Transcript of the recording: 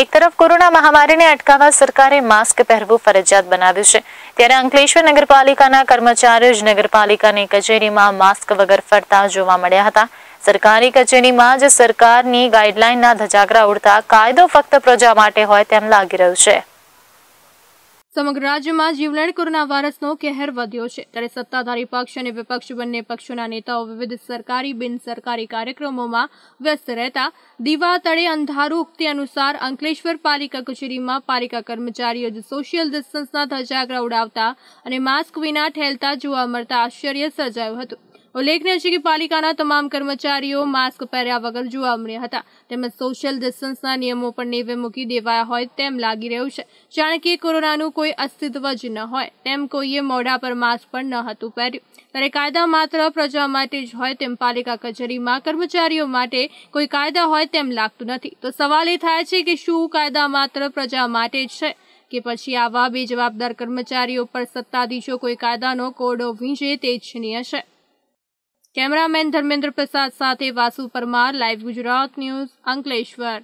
એક તરફ કોરોના મહામારીને અટકાવવા સરકારે માસ્ક પહેરવું ફરજિયાત બનાવ્યું છે ત્યારે અંકલેશ્વર નગરપાલિકાના કર્મચારીઓ જ નગરપાલિકાની કચેરીમાં માસ્ક વગર ફરતા જોવા મળ્યા હતા સરકારી કચેરીમાં જ સરકારની ગાઈડલાઈનના ધજાગરા ઉડતા કાયદો ફક્ત પ્રજા માટે હોય તેમ લાગી રહ્યું છે સમગ્ર રાજ્યમાં જીવલેણ કોરોના વાયરસનો કહેર વધ્યો છે ત્યારે સત્તાધારી પક્ષ અને વિપક્ષ બંને પક્ષોના નેતાઓ વિવિધ સરકારી બિન સરકારી કાર્યક્રમોમાં વ્યસ્ત રહેતા દીવા તળે અંધારું ઉક્તિ અનુસાર અંકલેશ્વર પાલિકા કચેરીમાં પાલિકા કર્મચારીઓ જ સોશિયલ ડિસ્ટન્સના ધજાગરા ઉડાવતા અને માસ્ક વિના ઠેલતા જોવા મળતા આશ્ચર્ય સર્જાયું હતું ઉલ્લેખનીય છે કે પાલિકાના તમામ કર્મચારીઓ માસ્ક પહેર્યા વગર જોવા મળ્યા હતા તેમજ સોશિયલ ડિસ્ટન્સના નિયમો પણ નેવે મૂકી દેવાયા હોય તેમ લાગી રહ્યું છે જાણે કે કોરોનાનું કોઈ અસ્તિત્વ જ ન હોય તેમ કોઈએ મોઢા પર માસ્ક પણ ન હતું પહેર્યું ત્યારે કાયદા માત્ર પ્રજા માટે જ હોય તેમ પાલિકા કચેરીમાં કર્મચારીઓ માટે કોઈ કાયદા હોય તેમ લાગતું નથી તો સવાલ એ થાય છે કે શું કાયદા માત્ર પ્રજા માટે જ છે કે પછી આવા બે જવાબદાર કર્મચારીઓ પર સત્તાધીશો કોઈ કાયદાનો કોડો વીંચે તે ઇચ્છનીય છે કેમેરામેન ધર્મેન્દ્ર પ્રસાદ સાથે વાસુ પરમાર લાઈવ ગુજરાત ન્યૂઝ અંકલેશ્વર